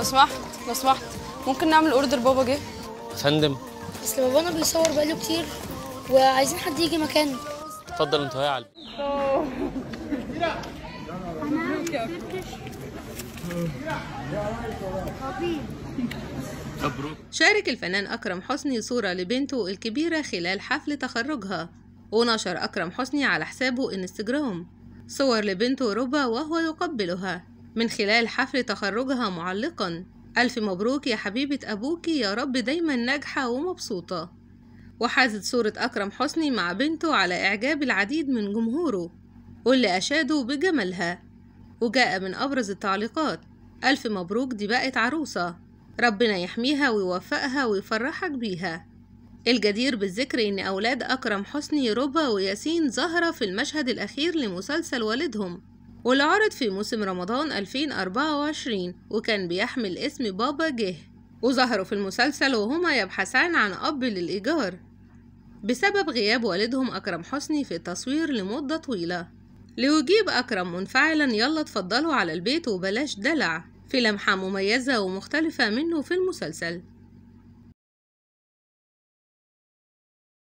لو سمحت لو سمحت ممكن نعمل اوردر بابا جه فندم اصل بابانا بيصور بقاله كتير وعايزين حد يجي مكانه اتفضل انت يا علي شارك الفنان أكرم حسني صورة لبنته الكبيرة خلال حفل تخرجها ونشر أكرم حسني على حسابه إنستجرام صور لبنته ربا وهو يقبلها من خلال حفل تخرجها معلقا ألف مبروك يا حبيبة أبوك يا رب دايما ناجحة ومبسوطة وحازت صورة أكرم حسني مع بنته على إعجاب العديد من جمهوره واللي أشادوا بجمالها وجاء من أبرز التعليقات ألف مبروك دي بقت عروسة ربنا يحميها ويوفقها ويفرحك بيها الجدير بالذكر إن أولاد أكرم حسني ربا وياسين ظهر في المشهد الأخير لمسلسل والدهم والعرض في موسم رمضان 2024 وكان بيحمل اسم بابا جه وظهروا في المسلسل وهما يبحثان عن أب للإيجار بسبب غياب والدهم أكرم حسني في التصوير لمدة طويلة ليجيب أكرم منفعلا يلا اتفضلوا على البيت وبلاش دلع في لمحة مميزة ومختلفة منه في المسلسل